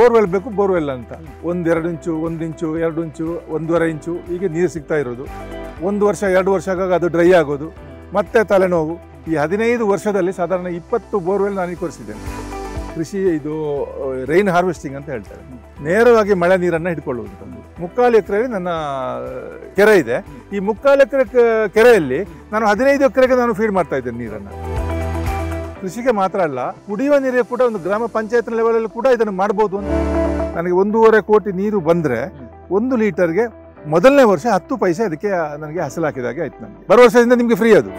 borewell ಬೇಕು borewell ಅಂತ ಎರಡು ಇಂಚು ಒಂದು ಇಂಚು ಎರಡು ಇಂಚು ಒಂದೂವರೆ ಇಂಚು ಹೀಗೆ ನೀರು ಸಿಗ್ತಾ ಇರೋದು ಒಂದು ವರ್ಷ ಎರಡು ವರ್ಷ ಆಗಾಗ ಅದು ಡ್ರೈ ಆಗೋದು ಮತ್ತೆ ತಲೆನೋವು ಈ ಹದಿನೈದು ವರ್ಷದಲ್ಲಿ ಸಾಧಾರಣ ಇಪ್ಪತ್ತು ಬೋರ್ವೆಲ್ ನಾನು ಕೊರಿಸಿದ್ದೇನೆ ಕೃಷಿ ಇದು ರೈನ್ ಹಾರ್ವೆಸ್ಟಿಂಗ್ ಅಂತ ಹೇಳ್ತಾರೆ ನೇರವಾಗಿ ಮಳೆ ನೀರನ್ನು ಹಿಡ್ಕೊಳ್ಳುವಂಥದ್ದು ಮುಕ್ಕಾಲು ಎಕರೆಯಲ್ಲಿ ನನ್ನ ಕೆರೆ ಇದೆ ಈ ಮುಕ್ಕಾಲು ಎಕರೆ ಕೆರೆಯಲ್ಲಿ ನಾನು ಹದಿನೈದು ಎಕರೆಗೆ ನಾನು ಫೀಡ್ ಮಾಡ್ತಾ ಇದ್ದೇನೆ ನೀರನ್ನು ಕೃಷಿಗೆ ಮಾತ್ರ ಅಲ್ಲ ಕುಡಿಯುವ ನೀರಿಗೆ ಕೂಡ ಒಂದು ಗ್ರಾಮ ಪಂಚಾಯತ್ ಲೆವೆಲಲ್ಲಿ ಕೂಡ ಇದನ್ನು ಮಾಡ್ಬೋದು ಅಂತ ನನಗೆ ಒಂದೂವರೆ ಕೋಟಿ ನೀರು ಬಂದ್ರೆ ಒಂದು ಲೀಟರ್ಗೆ ಮೊದಲನೇ ವರ್ಷ ಹತ್ತು ಪೈಸೆ ಅದಕ್ಕೆ ನನಗೆ ಹಸಲಾಕಿದಾಗೆ ಹಾಗೆ ಆಯ್ತು ನನಗೆ ಬರೋ ವರ್ಷದಿಂದ ನಿಮಗೆ ಫ್ರೀ ಅದು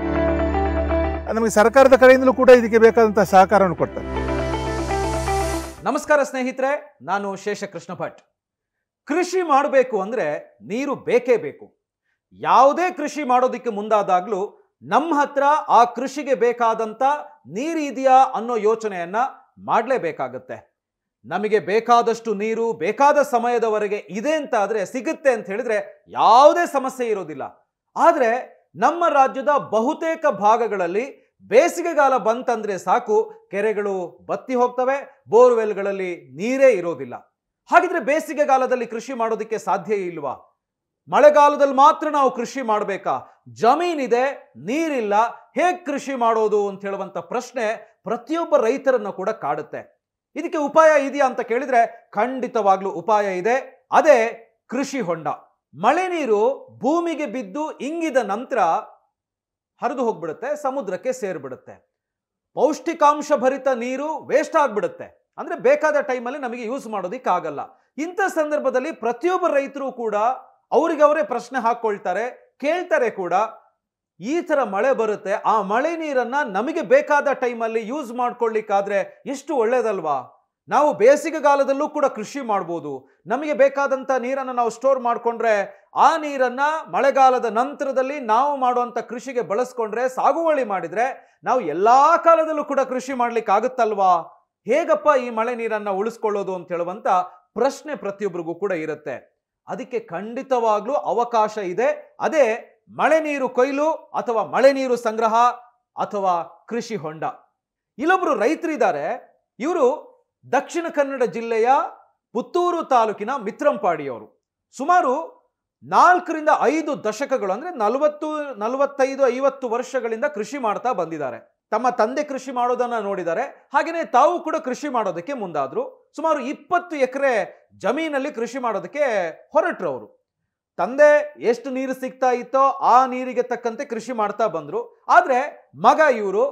ನಮಗೆ ಸರ್ಕಾರದ ಕಡೆಯಿಂದಲೂ ಕೂಡ ಇದಕ್ಕೆ ಬೇಕಾದಂತಹ ಸಹಕಾರವನ್ನು ಕೊಟ್ಟ ನಮಸ್ಕಾರ ಸ್ನೇಹಿತರೆ ನಾನು ಶೇಷಕೃಷ್ಣ ಭಟ್ ಕೃಷಿ ಮಾಡಬೇಕು ಅಂದ್ರೆ ನೀರು ಬೇಕೇ ಬೇಕು ಯಾವುದೇ ಕೃಷಿ ಮಾಡೋದಿಕ್ಕೆ ಮುಂದಾದಾಗಲೂ ನಮ್ಮ ಹತ್ರ ಆ ಕೃಷಿಗೆ ಬೇಕಾದಂಥ ನೀರಿದೆಯಾ ಅನ್ನೋ ಯೋಚನೆಯನ್ನ ಮಾಡಲೇಬೇಕಾಗತ್ತೆ ನಮಗೆ ಬೇಕಾದಷ್ಟು ನೀರು ಬೇಕಾದ ಸಮಯದವರೆಗೆ ಇದೆ ಅಂತ ಆದರೆ ಸಿಗುತ್ತೆ ಅಂತ ಹೇಳಿದ್ರೆ ಯಾವುದೇ ಸಮಸ್ಯೆ ಇರೋದಿಲ್ಲ ಆದರೆ ನಮ್ಮ ರಾಜ್ಯದ ಬಹುತೇಕ ಭಾಗಗಳಲ್ಲಿ ಬೇಸಿಗೆಗಾಲ ಬಂತಂದ್ರೆ ಸಾಕು ಕೆರೆಗಳು ಬತ್ತಿ ಹೋಗ್ತವೆ ಬೋರ್ವೆಲ್ಗಳಲ್ಲಿ ನೀರೇ ಇರೋದಿಲ್ಲ ಹಾಗಿದ್ರೆ ಬೇಸಿಗೆಗಾಲದಲ್ಲಿ ಕೃಷಿ ಮಾಡೋದಕ್ಕೆ ಸಾಧ್ಯ ಇಲ್ವಾ ಮಳೆಗಾಲದಲ್ಲಿ ಮಾತ್ರ ನಾವು ಕೃಷಿ ಮಾಡಬೇಕಾ ಜಮೀನಿದೆ ನೀರಿಲ್ಲ ಹೇಗ್ ಕೃಷಿ ಮಾಡೋದು ಅಂತ ಹೇಳುವಂಥ ಪ್ರಶ್ನೆ ಪ್ರತಿಯೊಬ್ಬ ರೈತರನ್ನು ಕೂಡ ಕಾಡುತ್ತೆ ಇದಕ್ಕೆ ಉಪಾಯ ಇದೆಯಾ ಅಂತ ಕೇಳಿದ್ರೆ ಖಂಡಿತವಾಗ್ಲೂ ಉಪಾಯ ಇದೆ ಅದೇ ಕೃಷಿ ಹೊಂಡ ಮಳೆ ನೀರು ಭೂಮಿಗೆ ಬಿದ್ದು ಇಂಗಿದ ನಂತರ ಹರಿದು ಹೋಗ್ಬಿಡುತ್ತೆ ಸಮುದ್ರಕ್ಕೆ ಸೇರ್ಬಿಡುತ್ತೆ ಪೌಷ್ಟಿಕಾಂಶ ಭರಿತ ನೀರು ವೇಸ್ಟ್ ಆಗ್ಬಿಡುತ್ತೆ ಅಂದರೆ ಬೇಕಾದ ಟೈಮಲ್ಲಿ ನಮಗೆ ಯೂಸ್ ಮಾಡೋದಿಕ್ಕಾಗಲ್ಲ ಇಂಥ ಸಂದರ್ಭದಲ್ಲಿ ಪ್ರತಿಯೊಬ್ಬ ರೈತರು ಕೂಡ ಅವ್ರಿಗೆ ಅವರೇ ಪ್ರಶ್ನೆ ಹಾಕ್ಕೊಳ್ತಾರೆ ಕೇಳ್ತಾರೆ ಕೂಡ ಈ ಥರ ಮಳೆ ಬರುತ್ತೆ ಆ ಮಳೆ ನೀರನ್ನು ನಮಗೆ ಬೇಕಾದ ಟೈಮಲ್ಲಿ ಯೂಸ್ ಮಾಡ್ಕೊಳ್ಳಿಕ್ಕಾದರೆ ಎಷ್ಟು ಒಳ್ಳೇದಲ್ವಾ ನಾವು ಬೇಸಿಗೆಗಾಲದಲ್ಲೂ ಕೂಡ ಕೃಷಿ ಮಾಡ್ಬೋದು ನಮಗೆ ಬೇಕಾದಂಥ ನೀರನ್ನು ನಾವು ಸ್ಟೋರ್ ಮಾಡಿಕೊಂಡ್ರೆ ಆ ನೀರನ್ನು ಮಳೆಗಾಲದ ನಂತರದಲ್ಲಿ ನಾವು ಮಾಡುವಂಥ ಕೃಷಿಗೆ ಬಳಸ್ಕೊಂಡ್ರೆ ಸಾಗುವಳಿ ಮಾಡಿದರೆ ನಾವು ಎಲ್ಲ ಕಾಲದಲ್ಲೂ ಕೂಡ ಕೃಷಿ ಮಾಡ್ಲಿಕ್ಕೆ ಹೇಗಪ್ಪ ಈ ಮಳೆ ನೀರನ್ನು ಉಳಿಸ್ಕೊಳ್ಳೋದು ಅಂತ ಹೇಳುವಂಥ ಪ್ರಶ್ನೆ ಪ್ರತಿಯೊಬ್ಬರಿಗೂ ಕೂಡ ಇರುತ್ತೆ ಅದಕ್ಕೆ ಖಂಡಿತವಾಗ್ಲೂ ಅವಕಾಶ ಇದೆ ಅದೇ ಮಳೆ ನೀರು ಕೊಯ್ಲು ಅಥವಾ ಮಳೆ ನೀರು ಸಂಗ್ರಹ ಅಥವಾ ಕೃಷಿ ಹೊಂಡ ಇಲ್ಲೊಬ್ರು ರೈತರಿದ್ದಾರೆ ಇವರು ದಕ್ಷಿಣ ಕನ್ನಡ ಜಿಲ್ಲೆಯ ಪುತ್ತೂರು ತಾಲೂಕಿನ ಮಿತ್ರಂಪಾಡಿಯವರು ಸುಮಾರು ನಾಲ್ಕರಿಂದ ಐದು ದಶಕಗಳು ಅಂದ್ರೆ ನಲವತ್ತು ನಲವತ್ತೈದು ಐವತ್ತು ವರ್ಷಗಳಿಂದ ಕೃಷಿ ಮಾಡ್ತಾ ಬಂದಿದ್ದಾರೆ ತಮ್ಮ ತಂದೆ ಕೃಷಿ ಮಾಡೋದನ್ನ ನೋಡಿದ್ದಾರೆ ಹಾಗೆಯೇ ತಾವು ಕೂಡ ಕೃಷಿ ಮಾಡೋದಕ್ಕೆ ಮುಂದಾದ್ರು ಸುಮಾರು ಇಪ್ಪತ್ತು ಎಕರೆ ಜಮೀನಲ್ಲಿ ಕೃಷಿ ಮಾಡೋದಕ್ಕೆ ಹೊರಟರು ಅವರು ತಂದೆ ಎಷ್ಟು ನೀರು ಸಿಗ್ತಾ ಇತ್ತೋ ಆ ನೀರಿಗೆ ತಕ್ಕಂತೆ ಕೃಷಿ ಮಾಡ್ತಾ ಬಂದ್ರು ಆದ್ರೆ ಮಗ ಇವರು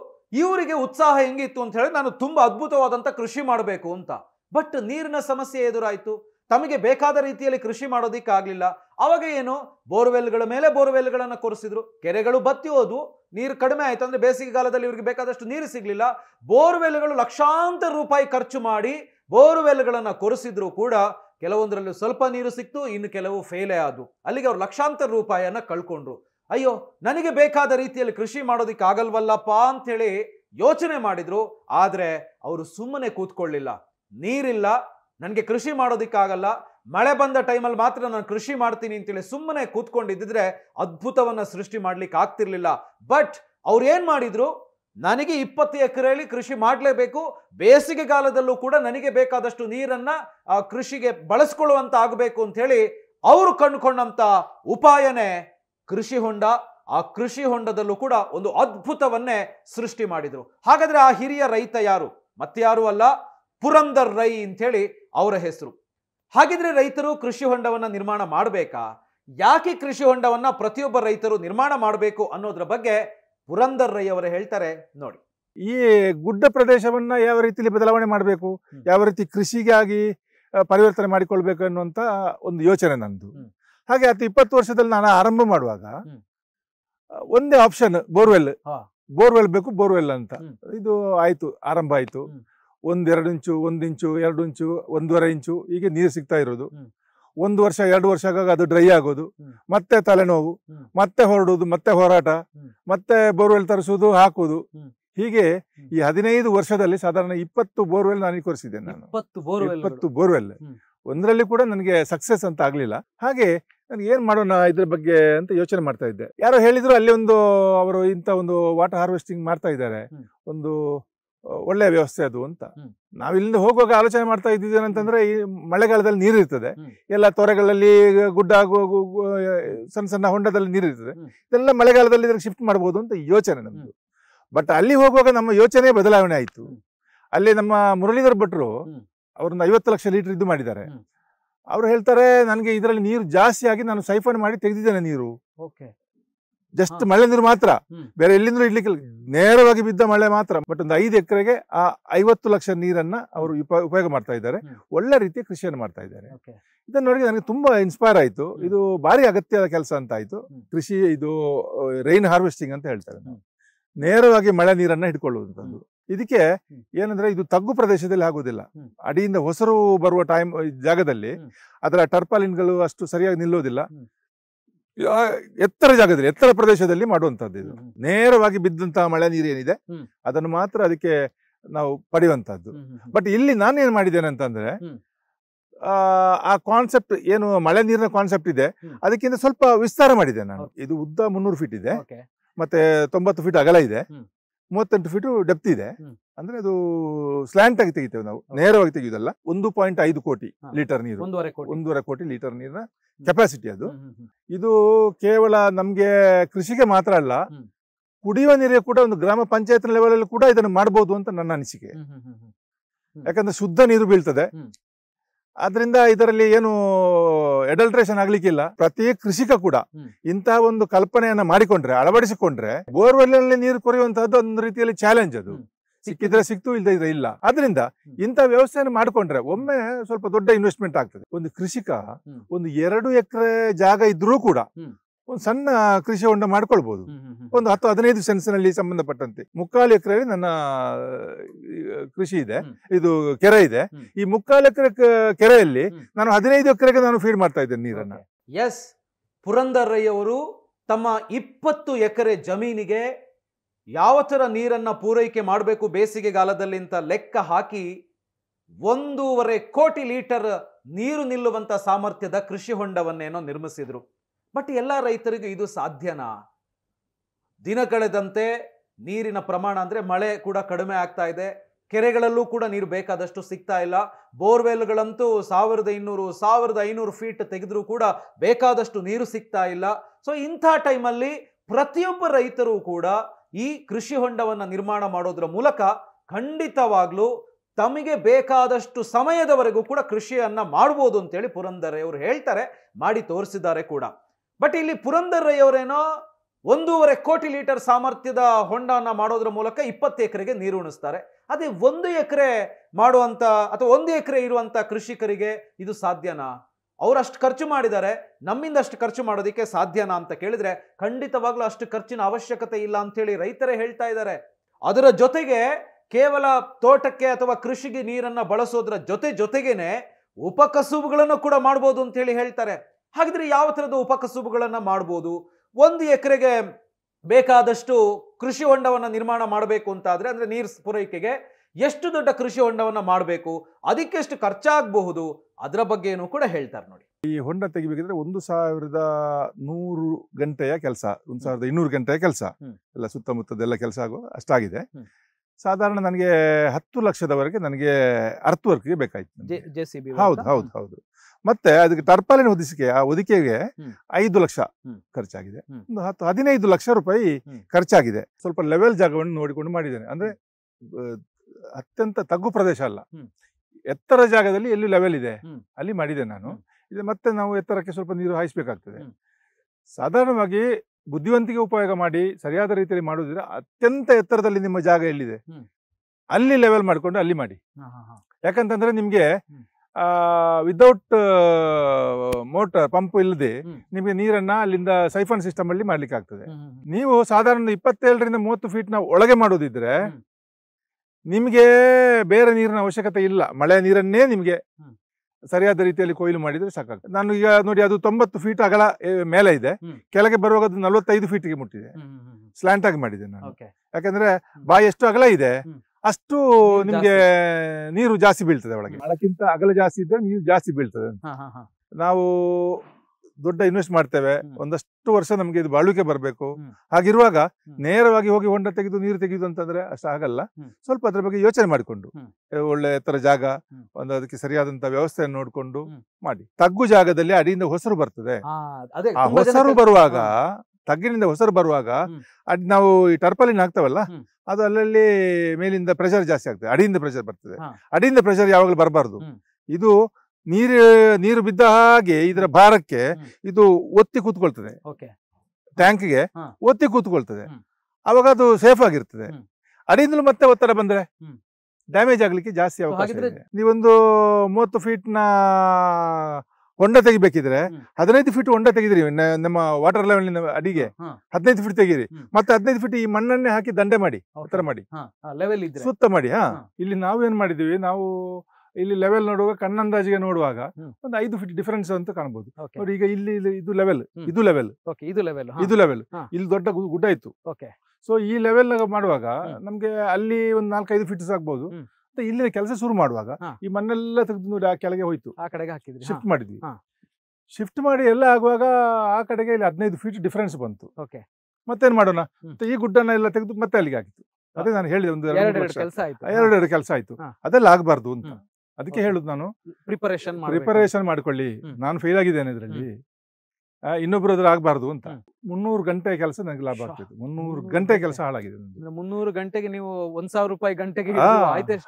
ಇವರಿಗೆ ಉತ್ಸಾಹ ಹೆಂಗಿತ್ತು ಅಂತ ಹೇಳಿ ನಾನು ತುಂಬಾ ಅದ್ಭುತವಾದಂತ ಕೃಷಿ ಮಾಡಬೇಕು ಅಂತ ಬಟ್ ನೀರಿನ ಸಮಸ್ಯೆ ಎದುರಾಯಿತು ತಮಗೆ ಬೇಕಾದ ರೀತಿಯಲ್ಲಿ ಕೃಷಿ ಆಗ್ಲಿಲ್ಲ ಅವಾಗ ಏನು ಬೋರ್ವೆಲ್ಗಳ ಮೇಲೆ ಬೋರ್ವೆಲ್ಗಳನ್ನು ಕೊರೆಸಿದ್ರು ಕೆರೆಗಳು ಬತ್ತಿ ಹೋದ್ವು ನೀರು ಕಡಿಮೆ ಆಯಿತು ಅಂದ್ರೆ ಬೇಸಿಗೆ ಕಾಲದಲ್ಲಿ ಇವರಿಗೆ ಬೇಕಾದಷ್ಟು ನೀರು ಸಿಗಲಿಲ್ಲ ಬೋರ್ವೆಲ್ಗಳು ಲಕ್ಷಾಂತರ ರೂಪಾಯಿ ಖರ್ಚು ಮಾಡಿ ಬೋರ್ವೆಲ್ಗಳನ್ನು ಕೊರೆಸಿದ್ರು ಕೂಡ ಕೆಲವೊಂದರಲ್ಲಿ ಸ್ವಲ್ಪ ನೀರು ಸಿಕ್ತು ಇನ್ನು ಕೆಲವು ಫೇಲೆ ಆದವು ಅಲ್ಲಿಗೆ ಅವರು ಲಕ್ಷಾಂತರ ರೂಪಾಯಿಯನ್ನು ಕಳ್ಕೊಂಡ್ರು ಅಯ್ಯೋ ನನಗೆ ಬೇಕಾದ ರೀತಿಯಲ್ಲಿ ಕೃಷಿ ಮಾಡೋದಿಕ್ಕೆ ಆಗಲ್ವಲ್ಲಪ್ಪ ಅಂಥೇಳಿ ಯೋಚನೆ ಮಾಡಿದ್ರು ಆದರೆ ಅವರು ಸುಮ್ಮನೆ ಕೂತ್ಕೊಳ್ಳಿಲ್ಲ ನೀರಿಲ್ಲ ನನಗೆ ಕೃಷಿ ಮಾಡೋದಕ್ಕಾಗಲ್ಲ ಮಳೆ ಬಂದ ಟೈಮಲ್ಲಿ ಮಾತ್ರ ನಾನು ಕೃಷಿ ಮಾಡ್ತೀನಿ ಅಂತೇಳಿ ಸುಮ್ಮನೆ ಕೂತ್ಕೊಂಡಿದ್ದಿದ್ರೆ ಅದ್ಭುತವನ್ನು ಸೃಷ್ಟಿ ಮಾಡಲಿಕ್ಕೆ ಆಗ್ತಿರ್ಲಿಲ್ಲ ಬಟ್ ಅವ್ರು ಏನು ಮಾಡಿದ್ರು ನನಗೆ ಇಪ್ಪತ್ತು ಎಕರೆಯಲ್ಲಿ ಕೃಷಿ ಮಾಡಲೇಬೇಕು ಬೇಸಿಗೆಗಾಲದಲ್ಲೂ ಕೂಡ ನನಗೆ ಬೇಕಾದಷ್ಟು ನೀರನ್ನು ಕೃಷಿಗೆ ಬಳಸ್ಕೊಳ್ಳುವಂತ ಆಗಬೇಕು ಅಂತ ಅವರು ಕಂಡುಕೊಂಡಂಥ ಉಪಾಯನೇ ಕೃಷಿ ಹೊಂಡ ಆ ಕೃಷಿ ಹೊಂಡದಲ್ಲೂ ಕೂಡ ಒಂದು ಅದ್ಭುತವನ್ನೇ ಸೃಷ್ಟಿ ಮಾಡಿದರು ಹಾಗಾದ್ರೆ ಆ ಹಿರಿಯ ರೈತ ಯಾರು ಮತ್ತಾರು ಅಲ್ಲ ಪುರಂದರ್ ರೈ ಅಂತ ಅವರ ಹೆಸರು ಹಾಗಿದ್ರೆ ರೈತರು ಕೃಷಿ ಹೊಂಡವನ್ನ ನಿರ್ಮಾಣ ಮಾಡಬೇಕಾ ಯಾಕೆ ಕೃಷಿ ಹೊಂಡವನ್ನ ಪ್ರತಿಯೊಬ್ಬ ರೈತರು ನಿರ್ಮಾಣ ಮಾಡಬೇಕು ಅನ್ನೋದ್ರ ಬಗ್ಗೆ ಪುರಂದರ್ ರೈ ಅವರು ಹೇಳ್ತಾರೆ ನೋಡಿ ಈ ಗುಡ್ಡ ಪ್ರದೇಶವನ್ನ ಯಾವ ರೀತಿಯಲ್ಲಿ ಬದಲಾವಣೆ ಮಾಡಬೇಕು ಯಾವ ರೀತಿ ಕೃಷಿಗಾಗಿ ಪರಿವರ್ತನೆ ಮಾಡಿಕೊಳ್ಬೇಕು ಅನ್ನುವಂತ ಒಂದು ಯೋಚನೆ ನಂದು ಹಾಗೆ ಆತ ಇಪ್ಪತ್ತು ವರ್ಷದಲ್ಲಿ ನಾನು ಆರಂಭ ಮಾಡುವಾಗ ಒಂದೇ ಆಪ್ಷನ್ ಬೋರ್ವೆಲ್ ಬೋರ್ವೆಲ್ ಬೇಕು ಬೋರ್ವೆಲ್ ಅಂತ ಇದು ಆಯ್ತು ಆರಂಭ ಆಯ್ತು ಒಂದೆರಡು ಇಂಚು ಒಂದು ಇಂಚು ಎರಡು ಇಂಚು ಒಂದೂವರೆ ಇಂಚು ಹೀಗೆ ನೀರು ಸಿಗ್ತಾ ಇರೋದು ಒಂದು ವರ್ಷ ಎರಡು ವರ್ಷ ಆಗಾಗ ಅದು ಡ್ರೈ ಆಗೋದು ಮತ್ತೆ ತಲೆನೋವು ಮತ್ತೆ ಹೊರಡೋದು ಮತ್ತೆ ಹೋರಾಟ ಮತ್ತೆ ಬೋರ್ವೆಲ್ ತರಿಸೋದು ಹಾಕೋದು ಹೀಗೆ ಈ ಹದಿನೈದು ವರ್ಷದಲ್ಲಿ ಸಾಧಾರಣ ಇಪ್ಪತ್ತು ಬೋರ್ವೆಲ್ ನಾನು ಕೊರಿಸಿದ್ದೇನೆ ನಾನು ಇಪ್ಪತ್ತು ಬೋರ್ವೆಲ್ ಒಂದರಲ್ಲಿ ಕೂಡ ನನಗೆ ಸಕ್ಸಸ್ ಅಂತ ಆಗಲಿಲ್ಲ ಹಾಗೆ ನನಗೆ ಏನು ಮಾಡೋಣ ಇದ್ರ ಬಗ್ಗೆ ಅಂತ ಯೋಚನೆ ಮಾಡ್ತಾ ಇದ್ದೆ ಯಾರೋ ಹೇಳಿದ್ರು ಅಲ್ಲಿ ಒಂದು ಅವರು ಇಂಥ ಒಂದು ವಾಟರ್ ಹಾರ್ವೆಸ್ಟಿಂಗ್ ಮಾಡ್ತಾ ಇದ್ದಾರೆ ಒಂದು ಒಳ್ಳೆಯ ವ್ಯವಸ್ಥೆ ಅದು ಅಂತ ನಾವು ಇಲ್ಲಿಂದ ಹೋಗುವಾಗ ಆಲೋಚನೆ ಮಾಡ್ತಾ ಇದ್ದೇನಂತಂದ್ರೆ ಈ ಮಳೆಗಾಲದಲ್ಲಿ ಇರ್ತದೆ ಎಲ್ಲ ತೊರೆಗಳಲ್ಲಿ ಗುಡ್ಡ ಸಣ್ಣ ಸಣ್ಣ ಹೊಂಡದಲ್ಲಿ ಇರ್ತದೆ ಇದೆಲ್ಲ ಮಳೆಗಾಲದಲ್ಲಿ ಇದ್ರೆ ಶಿಫ್ಟ್ ಮಾಡ್ಬೋದು ಅಂತ ಯೋಚನೆ ನಮ್ಮದು ಬಟ್ ಅಲ್ಲಿ ಹೋಗುವಾಗ ನಮ್ಮ ಯೋಚನೆ ಬದಲಾವಣೆ ಆಯಿತು ಅಲ್ಲಿ ನಮ್ಮ ಮುರಳೀಧರ್ ಭಟ್ರು ಅವ್ರನ್ನ ಐವತ್ತು ಲಕ್ಷ ಲೀಟರ್ ಇದು ಮಾಡಿದ್ದಾರೆ ಅವ್ರು ಹೇಳ್ತಾರೆ ನನಗೆ ಇದರಲ್ಲಿ ನೀರು ಜಾಸ್ತಿ ಆಗಿ ನಾನು ಸೈಫನ್ ಮಾಡಿ ತೆಗೆದಿದ್ದೇನೆ ನೀರು ಓಕೆ ಜಸ್ಟ್ ಮಳೆ ನೀರು ಮಾತ್ರ ಬೇರೆ ಎಲ್ಲಿಂದ್ರೂ ಇಡ್ಲಿಕ್ಕೆ ನೇರವಾಗಿ ಬಿದ್ದ ಮಳೆ ಮಾತ್ರ ಬಟ್ ಒಂದು ಐದು ಎಕರೆಗೆ ಆ ಐವತ್ತು ಲಕ್ಷ ನೀರನ್ನ ಅವರು ಉಪಯೋಗ ಮಾಡ್ತಾ ಇದ್ದಾರೆ ಒಳ್ಳೆ ರೀತಿಯ ಕೃಷಿಯನ್ನು ಮಾಡ್ತಾ ಇದ್ದಾರೆ ಇದನ್ನ ನೋಡಿ ನನಗೆ ತುಂಬಾ ಇನ್ಸ್ಪೈರ್ ಆಯ್ತು ಇದು ಭಾರಿ ಅಗತ್ಯದ ಕೆಲಸ ಅಂತ ಆಯ್ತು ಕೃಷಿ ಇದು ರೈನ್ ಹಾರ್ವೆಸ್ಟಿಂಗ್ ಅಂತ ಹೇಳ್ತಾರೆ ನೇರವಾಗಿ ಮಳೆ ನೀರನ್ನ ಹಿಡ್ಕೊಳ್ಳುವಂತದ್ದು ಇದಕ್ಕೆ ಏನಂದ್ರೆ ಇದು ತಗ್ಗು ಪ್ರದೇಶದಲ್ಲಿ ಆಗುವುದಿಲ್ಲ ಅಡಿಯಿಂದ ಹೊಸರು ಬರುವ ಟೈಮ್ ಜಾಗದಲ್ಲಿ ಅದರ ಟರ್ಪಾಲಿನ್ಗಳು ಅಷ್ಟು ಸರಿಯಾಗಿ ನಿಲ್ಲೋದಿಲ್ಲ ಎತ್ತರ ಜಾಗದಲ್ಲಿ ಎತ್ತರ ಪ್ರದೇಶದಲ್ಲಿ ಮಾಡುವಂತಹದ್ದು ಇದು ನೇರವಾಗಿ ಬಿದ್ದಂತಹ ಮಳೆ ನೀರೇನಿದೆ ಅದನ್ನು ಮಾತ್ರ ಅದಕ್ಕೆ ನಾವು ಪಡೆಯುವಂತದ್ದು ಬಟ್ ಇಲ್ಲಿ ನಾನೇನ್ ಮಾಡಿದ್ದೇನೆ ಅಂತಂದ್ರೆ ಆ ಕಾನ್ಸೆಪ್ಟ್ ಏನು ಮಳೆ ನೀರಿನ ಕಾನ್ಸೆಪ್ಟ್ ಇದೆ ಅದಕ್ಕಿಂತ ಸ್ವಲ್ಪ ವಿಸ್ತಾರ ಮಾಡಿದೆ ನಾನು ಇದು ಉದ್ದ ಮುನ್ನೂರು ಫೀಟ್ ಇದೆ ಮತ್ತೆ ತೊಂಬತ್ತು ಫೀಟ್ ಅಗಲ ಇದೆ ಮೂವತ್ತೆಂಟು ಫೀಟು ಡೆಪ್ತ್ ಇದೆ ಅಂದ್ರೆ ಅದು ಸ್ಲ್ಯಾಂಟ್ ಆಗಿ ತೆಗಿತೇವೆ ನಾವು ನೇರವಾಗಿ ತೆಗೆಯುವುದಲ್ಲ ಒಂದು ಪಾಯಿಂಟ್ ಐದು ಕೋಟಿ ಲೀಟರ್ ನೀರು ಒಂದೂವರೆ ಕೋಟಿ ಲೀಟರ್ ನೀರಿನ ಕೆಪಾಸಿಟಿ ಅದು ಇದು ಕೇವಲ ನಮ್ಗೆ ಕೃಷಿಗೆ ಮಾತ್ರ ಅಲ್ಲ ಕುಡಿಯುವ ನೀರಿಗೆ ಕೂಡ ಒಂದು ಗ್ರಾಮ ಪಂಚಾಯತ್ ಲೆವೆಲ್ ಅಲ್ಲಿ ಕೂಡ ಇದನ್ನು ಮಾಡಬಹುದು ಅಂತ ನನ್ನ ಅನಿಸಿಕೆ ಯಾಕಂದ್ರೆ ಶುದ್ಧ ನೀರು ಬೀಳ್ತದೆ ಆದ್ರಿಂದ ಇದರಲ್ಲಿ ಏನು ಅಡಲ್ಟ್ರೇಷನ್ ಆಗ್ಲಿಕ್ಕಿಲ್ಲ ಪ್ರತಿ ಕೃಷಿಕ ಕೂಡ ಇಂತಹ ಒಂದು ಕಲ್ಪನೆಯನ್ನ ಮಾಡಿಕೊಂಡ್ರೆ ಅಳವಡಿಸಿಕೊಂಡ್ರೆ ಬೋರ್ವೆಲ್ ನೀರು ಕೊರೆಯುವಂತಹದ್ದು ಒಂದು ರೀತಿಯಲ್ಲಿ ಚಾಲೆಂಜ್ ಅದು ಸಿಕ್ಕಿದ್ರೆ ಸಿಕ್ತು ಇಲ್ಲದೆ ಇದ್ರೆ ಇಲ್ಲ ಆದ್ರಿಂದ ಇಂಥ ವ್ಯವಸ್ಥೆಯನ್ನು ಮಾಡ್ಕೊಂಡ್ರೆ ಒಮ್ಮೆ ಸ್ವಲ್ಪ ದೊಡ್ಡ ಇನ್ವೆಸ್ಟ್ಮೆಂಟ್ ಆಗ್ತದೆ ಒಂದು ಕೃಷಿಕ ಒಂದು ಎರಡು ಎಕರೆ ಜಾಗ ಇದ್ರೂ ಕೂಡ ಒಂದು ಸಣ್ಣ ಕೃಷಿ ಹೊಂಡ ಮಾಡ್ಕೊಳ್ಬಹುದು ಒಂದು ಹತ್ತು ಹದಿನೈದು ಸೆನ್ಸ್ನಲ್ಲಿ ಸಂಬಂಧಪಟ್ಟಂತೆ ಮುಕ್ಕಾಲು ಎಕರೆ ನನ್ನ ಕೃಷಿ ಇದೆ ಇದು ಕೆರೆ ಇದೆ ಈ ಮುಕ್ಕಾಲು ಎಕರೆ ಕೆರೆಯಲ್ಲಿ ನಾನು ಹದಿನೈದು ಎಕರೆಗೆ ನಾನು ಫೀಡ್ ಮಾಡ್ತಾ ಇದ್ದೇನೆ ನೀರನ್ನು ಎಸ್ ಪುರಂದರ್ ರೈ ಅವರು ತಮ್ಮ ಇಪ್ಪತ್ತು ಎಕರೆ ಜಮೀನಿಗೆ ಯಾವ ಥರ ನೀರನ್ನು ಪೂರೈಕೆ ಮಾಡಬೇಕು ಬೇಸಿಗೆಗಾಲದಲ್ಲಿ ಅಂತ ಲೆಕ್ಕ ಹಾಕಿ ಒಂದೂವರೆ ಕೋಟಿ ಲೀಟರ್ ನೀರು ನಿಲ್ಲುವಂಥ ಸಾಮರ್ಥ್ಯದ ಕೃಷಿ ಹೊಂಡವನ್ನೇನೋ ನಿರ್ಮಿಸಿದರು ಬಟ್ ಎಲ್ಲ ರೈತರಿಗೂ ಇದು ಸಾಧ್ಯನಾ ದಿನ ಕಳೆದಂತೆ ನೀರಿನ ಪ್ರಮಾಣ ಅಂದರೆ ಮಳೆ ಕೂಡ ಕಡಿಮೆ ಆಗ್ತಾ ಇದೆ ಕೆರೆಗಳಲ್ಲೂ ಕೂಡ ನೀರು ಬೇಕಾದಷ್ಟು ಸಿಗ್ತಾ ಇಲ್ಲ ಬೋರ್ವೆಲ್ಗಳಂತೂ ಸಾವಿರದ ಇನ್ನೂರು ಸಾವಿರದ ಐನೂರು ಫೀಟ್ ತೆಗೆದರೂ ಕೂಡ ಬೇಕಾದಷ್ಟು ನೀರು ಸಿಗ್ತಾ ಇಲ್ಲ ಸೊ ಇಂಥ ಟೈಮಲ್ಲಿ ಪ್ರತಿಯೊಬ್ಬ ರೈತರು ಕೂಡ ಈ ಕೃಷಿ ಹೊಂಡವನ್ನು ನಿರ್ಮಾಣ ಮಾಡೋದ್ರ ಮೂಲಕ ಖಂಡಿತವಾಗ್ಲೂ ತಮಗೆ ಬೇಕಾದಷ್ಟು ಸಮಯದವರೆಗೂ ಕೂಡ ಕೃಷಿಯನ್ನು ಮಾಡ್ಬೋದು ಅಂತೇಳಿ ಪುರಂದರೆಯವರು ಹೇಳ್ತಾರೆ ಮಾಡಿ ತೋರಿಸಿದ್ದಾರೆ ಕೂಡ ಬಟ್ ಇಲ್ಲಿ ಪುರಂದರಯ್ಯವರೇನೋ ಒಂದೂವರೆ ಕೋಟಿ ಲೀಟರ್ ಸಾಮರ್ಥ್ಯದ ಹೊಂಡವನ್ನು ಮಾಡೋದ್ರ ಮೂಲಕ ಇಪ್ಪತ್ತು ಎಕರೆಗೆ ನೀರು ಉಣಿಸ್ತಾರೆ ಅದೇ ಒಂದು ಎಕರೆ ಮಾಡುವಂಥ ಅಥವಾ ಒಂದು ಎಕರೆ ಇರುವಂಥ ಕೃಷಿಕರಿಗೆ ಇದು ಸಾಧ್ಯನಾ ಅವರಷ್ಟು ಖರ್ಚು ಮಾಡಿದ್ದಾರೆ ನಮ್ಮಿಂದ ಅಷ್ಟು ಖರ್ಚು ಮಾಡೋದಕ್ಕೆ ಸಾಧ್ಯನಾ ಅಂತ ಕೇಳಿದ್ರೆ ಖಂಡಿತವಾಗ್ಲೂ ಅಷ್ಟು ಖರ್ಚಿನ ಅವಶ್ಯಕತೆ ಇಲ್ಲ ಅಂತೇಳಿ ರೈತರೇ ಹೇಳ್ತಾ ಇದ್ದಾರೆ ಅದರ ಜೊತೆಗೆ ಕೇವಲ ತೋಟಕ್ಕೆ ಅಥವಾ ಕೃಷಿಗೆ ನೀರನ್ನು ಬಳಸೋದ್ರ ಜೊತೆ ಜೊತೆಗೇನೆ ಉಪಕಸುಬುಗಳನ್ನು ಕೂಡ ಮಾಡ್ಬೋದು ಅಂತ ಹೇಳಿ ಹೇಳ್ತಾರೆ ಹಾಗಿದ್ರೆ ಯಾವ ಥರದ ಉಪಕಸುಬುಗಳನ್ನು ಮಾಡ್ಬೋದು ಒಂದು ಎಕರೆಗೆ ಬೇಕಾದಷ್ಟು ಕೃಷಿ ಹೊಂಡವನ್ನು ನಿರ್ಮಾಣ ಮಾಡಬೇಕು ಅಂತ ಆದರೆ ಅಂದರೆ ನೀರು ಪೂರೈಕೆಗೆ ಎಷ್ಟು ದೊಡ್ಡ ಕೃಷಿ ಹೊಂಡವನ್ನು ಮಾಡಬೇಕು ಅದಕ್ಕೆಷ್ಟು ಖರ್ಚಾಗಬಹುದು ಅದರ ಬಗ್ಗೆನೂ ಕೂಡ ಹೇಳ್ತಾರೆ ನೋಡಿ ಈ ಹೊಂಡ ತೆಗಿಬೇಕಿದ್ರೆ ಒಂದು ಸಾವಿರದ ನೂರು ಗಂಟೆಯ ಕೆಲಸ ಒಂದು ಸಾವಿರದ ಇನ್ನೂರು ಗಂಟೆಯ ಕೆಲಸ ಎಲ್ಲ ಸುತ್ತಮುತ್ತದೆಲ್ಲ ಕೆಲಸ ಆಗೋ ಅಷ್ಟಾಗಿದೆ ಸಾಧಾರಣ ನನಗೆ ಹತ್ತು ಲಕ್ಷದವರೆಗೆ ನನಗೆ ಅರ್ತ್ ವರ್ಕ್ಗೆ ಬೇಕಾಯ್ತು ಹೌದು ಹೌದು ಹೌದು ಮತ್ತೆ ಅದಕ್ಕೆ ಟರ್ಪಾಲಿನ ಹೊದಿಸಿಕೆ ಆ ಹೊದಿಕೆಗೆ ಐದು ಲಕ್ಷ ಖರ್ಚಾಗಿದೆ ಒಂದು ಹತ್ತು ಹದಿನೈದು ಲಕ್ಷ ರೂಪಾಯಿ ಖರ್ಚಾಗಿದೆ ಸ್ವಲ್ಪ ಲೆವೆಲ್ ಜಾಗವನ್ನು ನೋಡಿಕೊಂಡು ಮಾಡಿದ್ದೇನೆ ಅಂದ್ರೆ ಅತ್ಯಂತ ತಗ್ಗು ಪ್ರದೇಶ ಅಲ್ಲ ಎತ್ತರ ಜಾಗದಲ್ಲಿ ಎಲ್ಲಿ ಲೆವೆಲ್ ಇದೆ ಅಲ್ಲಿ ಮಾಡಿದೆ ನಾನು ಇದು ಮತ್ತೆ ನಾವು ಎತ್ತರಕ್ಕೆ ಸ್ವಲ್ಪ ನೀರು ಹಾಯಿಸಬೇಕಾಗ್ತದೆ ಸಾಧಾರಣವಾಗಿ ಬುದ್ಧಿವಂತಿಕೆ ಉಪಯೋಗ ಮಾಡಿ ಸರಿಯಾದ ರೀತಿಯಲ್ಲಿ ಮಾಡುವುದಿಲ್ಲ ಅತ್ಯಂತ ಎತ್ತರದಲ್ಲಿ ನಿಮ್ಮ ಜಾಗ ಎಲ್ಲಿದೆ ಅಲ್ಲಿ ಲೆವೆಲ್ ಮಾಡಿಕೊಂಡು ಅಲ್ಲಿ ಮಾಡಿ ಯಾಕಂತಂದ್ರೆ ಆ ವಿದೌಟ್ ಮೋಟರ್ ಪಂಪ್ ಇಲ್ಲದೆ ನಿಮಗೆ ನೀರನ್ನ ಅಲ್ಲಿಂದ ಸೈಫನ್ ಸಿಸ್ಟಮ್ ಅಲ್ಲಿ ಮಾಡ್ಲಿಕ್ಕೆ ಆಗ್ತದೆ ನೀವು ಸಾಧಾರಣ ಇಪ್ಪತ್ತೇಳರಿಂದ ಮೂವತ್ತು ಫೀಟ್ ನ ಒಳಗೆ ಮಾಡೋದಿದ್ರೆ ನಿಮಗೆ ಬೇರೆ ನೀರಿನ ಅವಶ್ಯಕತೆ ಇಲ್ಲ ಮಳೆ ನೀರನ್ನೇ ನಿಮಗೆ ಸರಿಯಾದ ರೀತಿಯಲ್ಲಿ ಕೊಯ್ಲು ಮಾಡಿದ್ರೆ ಸಾಕಾಗುತ್ತೆ ನಾನು ಈಗ ನೋಡಿ ಅದು ತೊಂಬತ್ತು ಫೀಟ್ ಅಗಲ ಮೇಲೆ ಇದೆ ಕೆಳಗೆ ಬರುವಾಗ ಅದು ನಲವತ್ತೈದು ಫೀಟ್ಗೆ ಮುಟ್ಟಿದೆ ಸ್ಲ್ಯಾಂಟ್ ಆಗಿ ಮಾಡಿದೆ ನಾನು ಯಾಕಂದ್ರೆ ಬಾಯಿ ಎಷ್ಟು ಅಗಲ ಇದೆ ಅಷ್ಟು ನಿಮ್ಗೆ ನೀರು ಜಾಸ್ತಿ ಬೀಳ್ತದೆ ಒಳಗೆ ಅದಕ್ಕಿಂತ ಅಗಲ ಜಾಸ್ತಿ ಇದ್ರೆ ನೀರು ಜಾಸ್ತಿ ಬೀಳ್ತದೆ ನಾವು ದೊಡ್ಡ ಇನ್ವೆಸ್ಟ್ ಮಾಡ್ತೇವೆ ಒಂದಷ್ಟು ವರ್ಷ ನಮಗೆ ಇದು ಬಾಳುವಿಕೆ ಬರಬೇಕು ಹಾಗಿರುವಾಗ ನೇರವಾಗಿ ಹೋಗಿ ಹೊಂಡ ತೆಗೆದು ನೀರು ತೆಗೆದು ಅಂತಂದ್ರೆ ಅಷ್ಟು ಆಗಲ್ಲ ಸ್ವಲ್ಪ ಅದ್ರ ಬಗ್ಗೆ ಯೋಚನೆ ಮಾಡಿಕೊಂಡು ಒಳ್ಳೆ ತರ ಜಾಗ ಒಂದು ಅದಕ್ಕೆ ಸರಿಯಾದಂತ ವ್ಯವಸ್ಥೆಯನ್ನು ನೋಡಿಕೊಂಡು ಮಾಡಿ ತಗ್ಗು ಜಾಗದಲ್ಲಿ ಅಡಿಯಿಂದ ಹೊಸರು ಬರ್ತದೆ ಆ ಹೊಸರು ಬರುವಾಗ ತಗ್ಗಿನಿಂದ ಹೊಸರು ಬರುವಾಗ ಅದ್ ನಾವು ಈ ಟರ್ಪಲಿನ್ ಹಾಕ್ತವಲ್ಲ ಅದು ಅಲ್ಲಲ್ಲಿ ಮೇಲಿಂದ ಪ್ರೆಷರ್ ಜಾಸ್ತಿ ಆಗ್ತದೆ ಅಡಿಯಿಂದ ಪ್ರೆಷರ್ ಬರ್ತದೆ ಅಡಿಯಿಂದ ಪ್ರೆಷರ್ ಯಾವಾಗಲೂ ಬರಬಾರ್ದು ಇದು ನೀರು ನೀರು ಬಿದ್ದ ಹಾಗೆ ಇದರ ಭಾರಕ್ಕೆ ಇದು ಒತ್ತಿ ಕೂತ್ಕೊಳ್ತದೆ ಟ್ಯಾಂಕ್ಗೆ ಒತ್ತಿ ಕೂತ್ಕೊಳ್ತದೆ ಅವಾಗ ಅದು ಸೇಫ್ ಆಗಿರ್ತದೆ ಅಡಿಯಿಂದಲೂ ಮತ್ತೆ ಒತ್ತಡ ಬಂದ್ರೆ ಡ್ಯಾಮೇಜ್ ಆಗ್ಲಿಕ್ಕೆ ಜಾಸ್ತಿ ಅವಕಾಶ ನೀವೊಂದು ಮೂವತ್ತು ನ ಹೊಂಡ ತೆಗಿಬೇಕಿದ್ರೆ ಹದಿನೈದು ಫೀಟ್ ಹೊಂಡ ತೆಗಿದ್ರಿ ನಮ್ಮ ವಾಟರ್ ಲೆವೆಲ್ ಅಡಿಗೆ ಹದಿನೈದು ಫೀಟ್ ತೆಗೀರಿ ಮತ್ತೆ ಹದಿನೈದು ಫೀಟ್ ಈ ಮಣ್ಣನ್ನೇ ಹಾಕಿ ದಂಡೆ ಮಾಡಿ ಒತ್ತರ ಮಾಡಿ ಸುತ್ತ ಮಾಡಿ ಹಾ ಇಲ್ಲಿ ನಾವು ಏನ್ ಮಾಡಿದೀವಿ ನಾವು ಇಲ್ಲಿ ಲೆವೆಲ್ ನೋಡುವಾಗ ಕಣ್ಣಂದಾಜಿಗೆ ನೋಡುವಾಗ ಒಂದು ಐದು ಫೀಟ್ ಡಿಫರೆನ್ಸ್ ಅಂತ ಕಾಣಬಹುದು ನೋಡಿ ಈಗ ಇಲ್ಲಿ ಇದು ಲೆವೆಲ್ ಇದು ಲೆವೆಲ್ ಇದು ಲೆವೆಲ್ ಇದು ಲೆವೆಲ್ ಇಲ್ಲಿ ದೊಡ್ಡ ಗುಡ್ಡ ಇತ್ತು ಸೊ ಈ ಲೆವೆಲ್ ಮಾಡುವಾಗ ನಮ್ಗೆ ಅಲ್ಲಿ ಒಂದು ನಾಲ್ಕೈದು ಫೀಟ್ಸ್ ಆಗ್ಬಹುದು ಇಲ್ಲಿ ಕೆಲಸ ಶುರು ಮಾಡುವಾಗ ಈ ಮಣ್ಣೆಲ್ಲ ತೆಗೆದು ನೋಡಿ ಆ ಕೆಳಗೆ ಹೋಯ್ತು ಆ ಕಡೆಗೆ ಹಾಕಿದ್ವಿ ಶಿಫ್ಟ್ ಮಾಡಿದ್ವಿ ಶಿಫ್ಟ್ ಮಾಡಿ ಎಲ್ಲ ಆಗುವಾಗ ಆ ಕಡೆಗೆ ಇಲ್ಲಿ ಹದಿನೈದು ಫೀಟ್ ಡಿಫರೆನ್ಸ್ ಬಂತು ಓಕೆ ಮತ್ತೇನ್ ಮಾಡೋಣ ಈ ಗುಡ್ಡನ ಎಲ್ಲ ತೆಗೆದು ಮತ್ತೆ ಅಲ್ಲಿಗೆ ಹಾಕಿತ್ತು ಅದೇ ನಾನು ಹೇಳಿದೆ ಒಂದು ಎರಡು ಕೆಲಸ ಆಯ್ತು ಅದೆಲ್ಲ ಆಗ್ಬಾರ್ದು ಅಂತ ಅದಕ್ಕೆ ಹೇಳುದು ನಾನು ಪ್ರಿಪರೇಷನ್ ಪ್ರಿಪರೇಷನ್ ಮಾಡ್ಕೊಳ್ಳಿ ನಾನು ಫೇಲ್ ಆಗಿದ್ದೇನೆ ಇದರಲ್ಲಿ ಇನ್ನೊಬ್ರು ಅದ್ರ ಆಗಬಾರ್ದು ಅಂತ ಮುನ್ನೂರು ಗಂಟೆ ಕೆಲಸ ನನಗೆ ಲಾಭ ಆಗ್ತದೆ ಮುನ್ನೂರು ಗಂಟೆ ಕೆಲಸ ಹಾಳಾಗಿದೆ ಮುನ್ನೂರು ಗಂಟೆಗೆ ನೀವು ಒಂದ್ ಸಾವಿರ ರೂಪಾಯಿ ಗಂಟೆಗೆ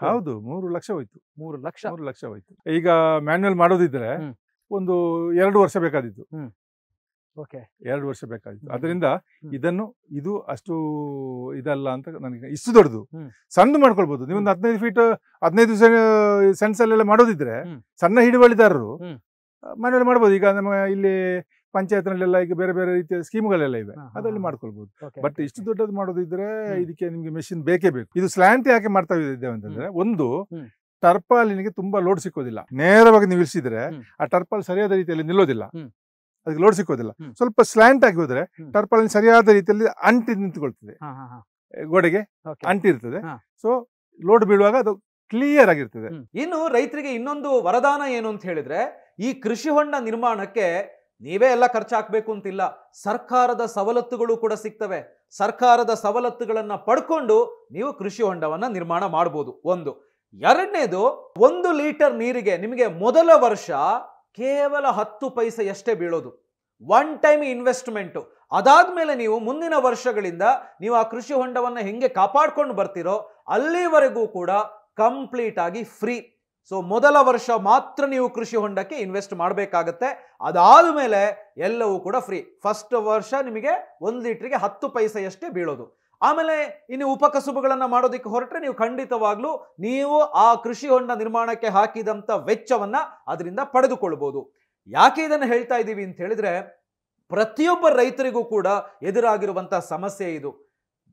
ಹೌದು ಮೂರು ಲಕ್ಷ ಹೋಯ್ತು ಮೂರು ಲಕ್ಷ ಮೂರು ಲಕ್ಷ ಹೋಯ್ತು ಈಗ ಮ್ಯಾನ್ಯಲ್ ಮಾಡೋದಿದ್ರೆ ಒಂದು ಎರಡು ವರ್ಷ ಬೇಕಾದಿತ್ತು ಎರಡು ವರ್ಷ ಬೇಕಾಗಿತ್ತು ಅದರಿಂದ ಇದನ್ನು ಇದು ಅಷ್ಟು ಇದಲ್ಲ ಅಂತ ನನಗೆ ಇಷ್ಟು ದೊಡ್ಡದು ಸಣ್ಣ ಮಾಡ್ಕೊಳ್ಬಹುದು ನೀವೊಂದು ಹದಿನೈದು ಫೀಟ್ ಹದಿನೈದು ಅಲ್ಲೆಲ್ಲ ಮಾಡೋದಿದ್ರೆ ಸಣ್ಣ ಹಿಡುವಳಿದಾರರು ಮನೆಯಲ್ಲಿ ಮಾಡ್ಬೋದು ಈಗ ನಮ್ಮ ಇಲ್ಲಿ ಪಂಚಾಯತ್ನಲ್ಲೆಲ್ಲ ಈಗ ಬೇರೆ ಬೇರೆ ರೀತಿಯ ಸ್ಕೀಮ್ಗಳೆಲ್ಲ ಇವೆ ಅದರಲ್ಲಿ ಮಾಡ್ಕೊಳ್ಬಹುದು ಬಟ್ ಇಷ್ಟು ದೊಡ್ಡದು ಮಾಡೋದಿದ್ರೆ ಇದಕ್ಕೆ ನಿಮ್ಗೆ ಮೆಷಿನ್ ಬೇಕೇ ಬೇಕು ಇದು ಸ್ಲಾಂಟ್ ಯಾಕೆ ಮಾಡ್ತಾ ಇದ್ದೇವೆ ಅಂತಂದ್ರೆ ಒಂದು ಟರ್ಪಾಲಿನಿಗೆ ತುಂಬಾ ಲೋಡ್ ಸಿಕ್ಕೋದಿಲ್ಲ ನೇರವಾಗಿ ನಿಲ್ಲಿಸಿದ್ರೆ ಆ ಟರ್ಪಾಲ್ ಸರಿಯಾದ ರೀತಿಯಲ್ಲಿ ನಿಲ್ಲೋದಿಲ್ಲ ಅದಕ್ಕೆ ಲೋಡ್ ಸಿಕ್ಕೋದಿಲ್ಲ ಸ್ವಲ್ಪ ಸ್ಲ್ಯಾಂಟ್ ಆಗಿ ಹೋದ್ರೆ ಟರ್ಪಲ್ ಸರಿಯಾದ ರೀತಿಯಲ್ಲಿ ಅಂಟಿ ನಿಂತುಕೊಳ್ತದೆ ಗೋಡೆಗೆ ಇರ್ತದೆ ಸೊ ಲೋಡ್ ಬೀಳುವಾಗ ಅದು ಕ್ಲಿಯರ್ ಆಗಿರ್ತದೆ ಇನ್ನು ರೈತರಿಗೆ ಇನ್ನೊಂದು ವರದಾನ ಏನು ಅಂತ ಹೇಳಿದ್ರೆ ಈ ಕೃಷಿ ಹೊಂಡ ನಿರ್ಮಾಣಕ್ಕೆ ನೀವೇ ಎಲ್ಲ ಹಾಕ್ಬೇಕು ಅಂತಿಲ್ಲ ಸರ್ಕಾರದ ಸವಲತ್ತುಗಳು ಕೂಡ ಸಿಗ್ತವೆ ಸರ್ಕಾರದ ಸವಲತ್ತುಗಳನ್ನ ಪಡ್ಕೊಂಡು ನೀವು ಕೃಷಿ ಹೊಂಡವನ್ನ ನಿರ್ಮಾಣ ಮಾಡಬಹುದು ಒಂದು ಎರಡನೇದು ಒಂದು ಲೀಟರ್ ನೀರಿಗೆ ನಿಮಗೆ ಮೊದಲ ವರ್ಷ ಕೇವಲ ಹತ್ತು ಪೈಸೆಯಷ್ಟೇ ಬೀಳೋದು ಒನ್ ಟೈಮ್ ಇನ್ವೆಸ್ಟ್ಮೆಂಟು ಅದಾದ ಮೇಲೆ ನೀವು ಮುಂದಿನ ವರ್ಷಗಳಿಂದ ನೀವು ಆ ಕೃಷಿ ಹೊಂಡವನ್ನು ಹೆಂಗೆ ಕಾಪಾಡ್ಕೊಂಡು ಬರ್ತೀರೋ ಅಲ್ಲಿವರೆಗೂ ಕೂಡ ಕಂಪ್ಲೀಟ್ ಆಗಿ ಫ್ರೀ ಸೊ ಮೊದಲ ವರ್ಷ ಮಾತ್ರ ನೀವು ಕೃಷಿ ಹೊಂಡಕ್ಕೆ ಇನ್ವೆಸ್ಟ್ ಮಾಡಬೇಕಾಗತ್ತೆ ಅದಾದ ಮೇಲೆ ಎಲ್ಲವೂ ಕೂಡ ಫ್ರೀ ಫಸ್ಟ್ ವರ್ಷ ನಿಮಗೆ ಒಂದು ಲೀಟ್ರಿಗೆ ಹತ್ತು ಪೈಸೆಯಷ್ಟೇ ಬೀಳೋದು ಆಮೇಲೆ ಇನ್ನು ಉಪಕಸುಬುಗಳನ್ನು ಮಾಡೋದಿಕ್ಕೆ ಹೊರಟ್ರೆ ನೀವು ಖಂಡಿತವಾಗ್ಲೂ ನೀವು ಆ ಕೃಷಿ ಹೊಂಡ ನಿರ್ಮಾಣಕ್ಕೆ ಹಾಕಿದಂಥ ವೆಚ್ಚವನ್ನ ಅದರಿಂದ ಪಡೆದುಕೊಳ್ಬೋದು ಯಾಕೆ ಇದನ್ನು ಹೇಳ್ತಾ ಇದ್ದೀವಿ ಅಂತ ಹೇಳಿದ್ರೆ ಪ್ರತಿಯೊಬ್ಬ ರೈತರಿಗೂ ಕೂಡ ಎದುರಾಗಿರುವಂಥ ಸಮಸ್ಯೆ ಇದು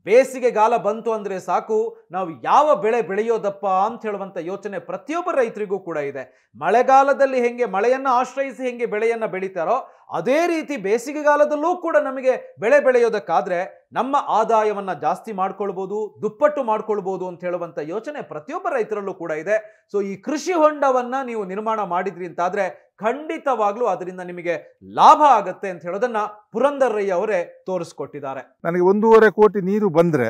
ಬೇಸಿಗೆಗಾಲ ಬಂತು ಅಂದರೆ ಸಾಕು ನಾವು ಯಾವ ಬೆಳೆ ಬೆಳೆಯೋದಪ್ಪ ಅಂತ ಹೇಳುವಂಥ ಯೋಚನೆ ಪ್ರತಿಯೊಬ್ಬ ರೈತರಿಗೂ ಕೂಡ ಇದೆ ಮಳೆಗಾಲದಲ್ಲಿ ಹೆಂಗೆ ಮಳೆಯನ್ನು ಆಶ್ರಯಿಸಿ ಹೆಂಗೆ ಬೆಳೆಯನ್ನು ಬೆಳಿತಾರೋ ಅದೇ ರೀತಿ ಬೇಸಿಗೆಗಾಲದಲ್ಲೂ ಕೂಡ ನಮಗೆ ಬೆಳೆ ಬೆಳೆಯೋದಕ್ಕಾದರೆ ನಮ್ಮ ಆದಾಯವನ್ನು ಜಾಸ್ತಿ ಮಾಡ್ಕೊಳ್ಬೋದು ದುಪ್ಪಟ್ಟು ಮಾಡ್ಕೊಳ್ಬೋದು ಅಂತ ಹೇಳುವಂಥ ಯೋಚನೆ ಪ್ರತಿಯೊಬ್ಬ ರೈತರಲ್ಲೂ ಕೂಡ ಇದೆ ಸೊ ಈ ಕೃಷಿ ಹೊಂಡವನ್ನು ನೀವು ನಿರ್ಮಾಣ ಮಾಡಿದ್ರಿ ಅಂತಾದರೆ ಖಂಡಿತವಾಗ್ಲೂ ಅದರಿಂದ ನಿಮಗೆ ಲಾಭ ಆಗತ್ತೆ ಅಂತ ಹೇಳೋದನ್ನ ಪುರಂದರಯ್ಯ ಅವರೇ ತೋರಿಸ್ಕೊಟ್ಟಿದ್ದಾರೆ ನನಗೆ ಒಂದೂವರೆ ಕೋಟಿ ನೀರು ಬಂದ್ರೆ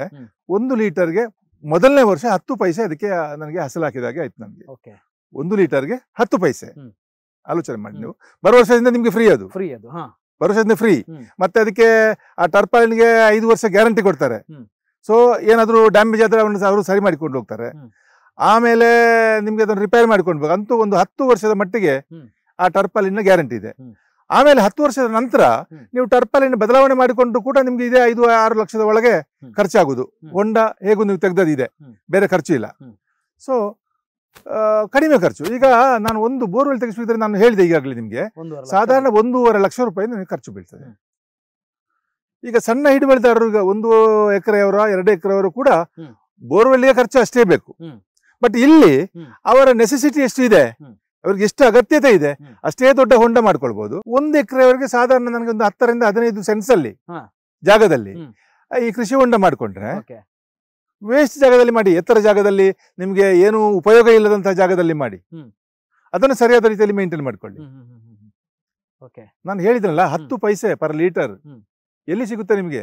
ಒಂದು ಲೀಟರ್ಗೆ ಮೊದಲನೇ ವರ್ಷ ಹತ್ತು ಪೈಸೆ ಅದಕ್ಕೆ ನನಗೆ ಹಸಲಾಕಿದಾಗೆ ಆಯ್ತು ನನಗೆ ಒಂದು ಲೀಟರ್ಗೆ ಹತ್ತು ಪೈಸೆ ಆಲೋಚನೆ ಮಾಡಿ ನೀವು ಬರೋ ವರ್ಷದಿಂದ ನಿಮ್ಗೆ ಫ್ರೀ ಅದು ಫ್ರೀ ಅದು ಬರೋ ವರ್ಷದಿಂದ ಫ್ರೀ ಮತ್ತೆ ಅದಕ್ಕೆ ಆ ಗೆ ಐದು ವರ್ಷ ಗ್ಯಾರಂಟಿ ಕೊಡ್ತಾರೆ ಸೊ ಏನಾದ್ರೂ ಡ್ಯಾಮೇಜ್ ಆದ್ರೆ ಅವನು ಅವರು ಸರಿ ಮಾಡಿಕೊಂಡು ಹೋಗ್ತಾರೆ ಆಮೇಲೆ ನಿಮ್ಗೆ ಅದನ್ನು ರಿಪೇರ್ ಮಾಡ್ಕೊಂಡ್ಬೇಕು ಅಂತೂ ಒಂದು ಹತ್ತು ವರ್ಷದ ಮಟ್ಟಿಗೆ ಆ ಟರ್ಪಲಿನ ಗ್ಯಾರಂಟಿ ಇದೆ ಆಮೇಲೆ ಹತ್ತು ವರ್ಷದ ನಂತರ ನೀವು ಟರ್ಪಾಲಿನ ಬದಲಾವಣೆ ಮಾಡಿಕೊಂಡು ಕೂಡ ನಿಮ್ಗೆ ಇದೆ ಐದು ಆರು ಲಕ್ಷದ ಒಳಗೆ ಖರ್ಚಾಗುದು ಹೊಂಡ ಹೇಗೂ ನೀವು ತೆಗ್ದದಿದೆ ಬೇರೆ ಖರ್ಚು ಇಲ್ಲ ಸೊ ಕಡಿಮೆ ಖರ್ಚು ಈಗ ನಾನು ಒಂದು ಬೋರ್ವೆಲ್ ತೆಗೆಸಿದ್ರೆ ನಾನು ಹೇಳಿದೆ ಈಗಾಗಲೇ ನಿಮಗೆ ಸಾಧಾರಣ ಒಂದೂವರೆ ಲಕ್ಷ ರೂಪಾಯಿ ನಿಮಗೆ ಖರ್ಚು ಬೀಳ್ತದೆ ಈಗ ಸಣ್ಣ ಹಿಡುವಳಿದಾರರು ಈಗ ಒಂದು ಎಕರೆಯವರ ಎರಡು ಎಕರೆಯವರು ಕೂಡ ಬೋರ್ವೆಲ್ಗೆ ಖರ್ಚು ಅಷ್ಟೇ ಬೇಕು ಬಟ್ ಇಲ್ಲಿ ಅವರ ನೆಸೆಸಿಟಿ ಎಷ್ಟು ಇದೆ ಅವ್ರಿಗೆ ಎಷ್ಟು ಅಗತ್ಯತೆ ಇದೆ ಅಷ್ಟೇ ದೊಡ್ಡ ಹೊಂಡ ಮಾಡ್ಕೊಳ್ಬಹುದು ಒಂದು ಎಕರೆವರೆಗೆ ಸಾಧಾರಣ ನನಗೆ ಒಂದು ಹತ್ತರಿಂದ ಹದಿನೈದು ಅಲ್ಲಿ ಜಾಗದಲ್ಲಿ ಈ ಕೃಷಿ ಹೊಂಡ ಮಾಡ್ಕೊಂಡ್ರೆ ವೇಸ್ಟ್ ಜಾಗದಲ್ಲಿ ಮಾಡಿ ಎತ್ತರ ಜಾಗದಲ್ಲಿ ನಿಮಗೆ ಏನು ಉಪಯೋಗ ಇಲ್ಲದಂತಹ ಜಾಗದಲ್ಲಿ ಮಾಡಿ ಅದನ್ನು ಸರಿಯಾದ ರೀತಿಯಲ್ಲಿ ಮೇಂಟೈನ್ ಮಾಡ್ಕೊಳ್ಳಿ ನಾನು ಹೇಳಿದ್ರಲ್ಲ ಹತ್ತು ಪೈಸೆ ಪರ್ ಲೀಟರ್ ಎಲ್ಲಿ ಸಿಗುತ್ತೆ ನಿಮಗೆ